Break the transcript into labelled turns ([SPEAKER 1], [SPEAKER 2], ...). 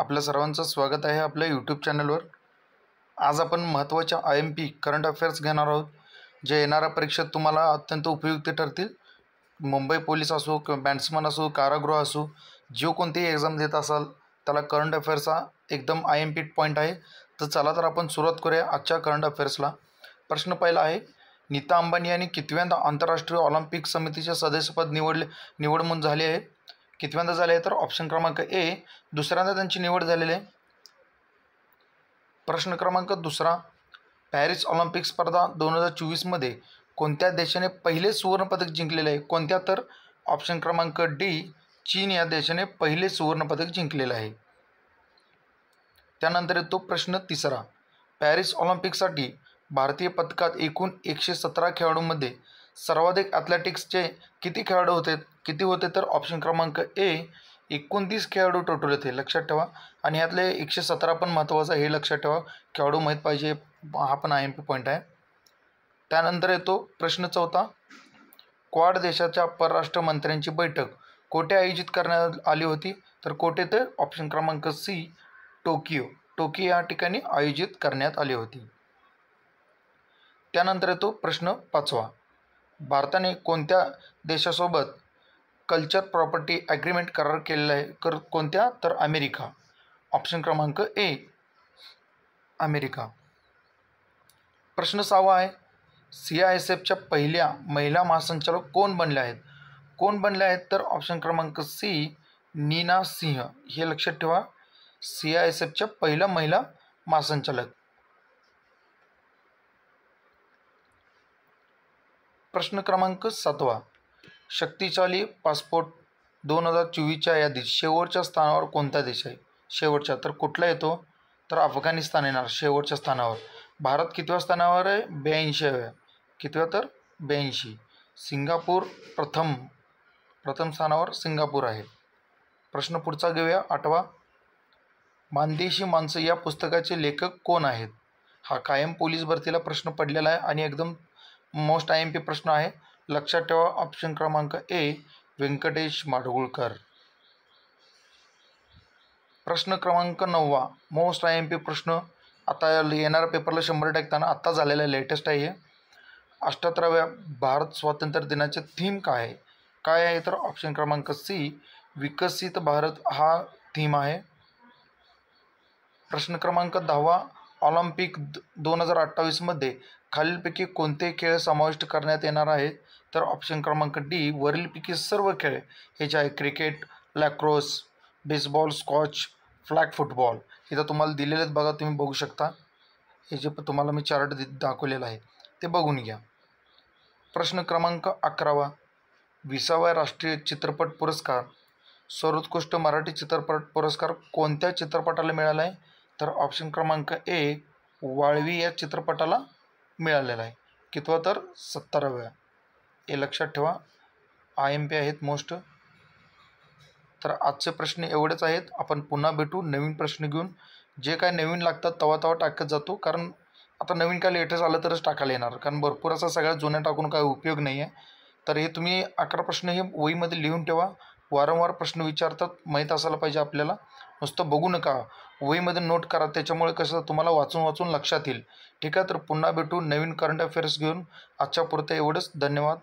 [SPEAKER 1] आपल्या सर्वांचं स्वागत आहे आपल्या यूट्यूब चॅनलवर आज आपण महत्त्वाच्या I M P current affairs घेणार आहोत जे येणाऱ्या परीक्षेत तुम्हाला अत्यंत उपयुक्त ठरतील मुंबई पोलीस असो किंवा बॅट्समन असो कारागृह असो जो कोणतेही एक्झाम देत असाल त्याला करंट अफेअर्सचा एकदम आय एम पी पॉईंट आहे तर चला तर आपण सुरुवात करूया आजच्या करंट अफेअर्सला प्रश्न पहिला आहे नीता अंबानी यांनी कितव्यांदा आंतरराष्ट्रीय ऑलिम्पिक समितीचे सदस्यपद निवडले निवड म्हणून झाले आहे कितव्यांदा झाले तर ऑप्शन क्रमांक ए दुसऱ्यांदा त्यांची निवड झालेली आहे प्रश्न क्रमांक दुसरा पॅरिस ऑलिम्पिक स्पर्धा दोन हजार चोवीसमध्ये कोणत्या देशाने पहिले सुवर्णपदक जिंकलेले आहे कोणत्या तर ऑप्शन क्रमांक डी चीन या देशाने पहिले सुवर्णपदक जिंकलेलं आहे त्यानंतर येतो प्रश्न तिसरा पॅरिस ऑलिम्पिकसाठी भारतीय पथकात एकूण एकशे सतरा खेळाडूंमध्ये सर्वाधिक ॲथलेटिक्सचे किती खेळाडू होते किती होते तर ऑप्शन क्रमांक ए एकोणतीस खेळाडू टोटल येते लक्षात ठेवा आणि यातले एकशे सतरा पण महत्त्वाचं हे लक्षात ठेवा खेळाडू माहीत पाहिजे हा पण आय एम पी पॉईंट आहे त्यानंतर येतो प्रश्न चौथा क्वाड देशाच्या परराष्ट्र मंत्र्यांची बैठक कोठे आयोजित करण्यात आली होती तर कोठे ते ऑप्शन क्रमांक सी टोकियो टोकियो या ठिकाणी आयोजित करण्यात आली होती त्यानंतर येतो प्रश्न पाचवा भारताने कोणत्या देशासोबत कल्चर प्रॉपर्टी ॲग्रीमेंट करार केलेला आहे कर कोणत्या तर अमेरिका ऑप्शन क्रमांक ए अमेरिका प्रश्न सहावा आहे सी आय एस एफच्या पहिल्या महिला महासंचालक कोण बनल्या आहेत कोण बनल्या आहेत तर ऑप्शन क्रमांक सी नीना सिंह हे लक्षात ठेवा सी आय एस एफच्या पहिल्या महिला महासंचालक प्रश्न क्रमांक सातवा शक्तिशाली पासपोर्ट दोन हजार चोवीसच्या यादीत शेवटच्या स्थानावर कोणता देश आहे शेवटच्या तर कुठला येतो तर अफगाणिस्तान येणार शेवटच्या स्थानावर भारत कितव्या स्थानावर आहे हव्या कितव्या तर ब्याऐंशी सिंगापूर प्रथम प्रथम स्थानावर सिंगापूर आहे प्रश्न पुढचा घेऊया आठवा मानदेशी माणसं या पुस्तकाचे लेखक कोण आहेत हा कायम पोलीस भरतीला प्रश्न पडलेला आहे आणि एकदम मोस्ट आय एम पी प्रश्न आहे लक्षात ठेवा ऑप्शन क्रमांक ए व्यंकटेश माडगुळकर प्रश्न क्रमांक नववा मोस्ट आय एम पी प्रश्न आता येणाऱ्या पेपरला शंभर टाकताना आत्ता झालेला लेटेस्ट आहे अठ्ठ्याहत्तराव्या भारत स्वातंत्र्य दिनाचे थीम काय आहे काय आहे तर ऑप्शन क्रमांक सी विकसित भारत हा थीम आहे प्रश्न क्रमांक दहावा ऑलिम्पिक दोन हजार अठ्ठावीसमध्ये खालीलपैकी कोणते खेळ समाविष्ट करण्यात येणार आहेत तर ऑप्शन क्रमांक डी वरीलपैकी सर्व खेळ हे जे आहे क्रिकेट लॅक्रोस बेसबॉल स्कॉच फ्लॅग फुटबॉल इथं तुम्हाला दिलेले बघा तुम्ही बघू शकता हे जे तुम्हाला मी चार्ट दाखवलेलं आहे ते बघून घ्या प्रश्न क्रमांक अकरावा विसाव्या राष्ट्रीय चित्रपट पुरस्कार सर्वोत्कृष्ट मराठी चित्रपट पुरस्कार कोणत्या चित्रपटाला मिळाला आहे तर ऑप्शन क्रमांक ए वाळवी या चित्रपटाला मिळालेला आहे कितवा तर सत्तराव्या हे लक्षात ठेवा आय एम पी आहेत मोस्ट तर आजचे प्रश्न एवढेच आहेत आपण पुन्हा भेटू नवीन प्रश्न घेऊन जे काय नवीन लागतात तवा तवा टाकत जातो कारण आता नवीन काय लेटेस्ट आलं तरच टाकायला येणार कारण भरपूर असा सगळ्या जुन्या टाकून काय उपयोग नाही आहे तर हे तुम्ही अकरा प्रश्न हे वहीमध्ये लिहून ठेवा वारंवार प्रश्न विचारतात माहीत असायला पाहिजे आपल्याला नुसतं बघू नका वहीमध्ये नोट करा त्याच्यामुळे कसं तुम्हाला वाचून वाचून लक्षात येईल ठीक आहे तर पुन्हा भेटू नवीन करंट अफेअर्स घेऊन आजच्या पुरतं एवढंच धन्यवाद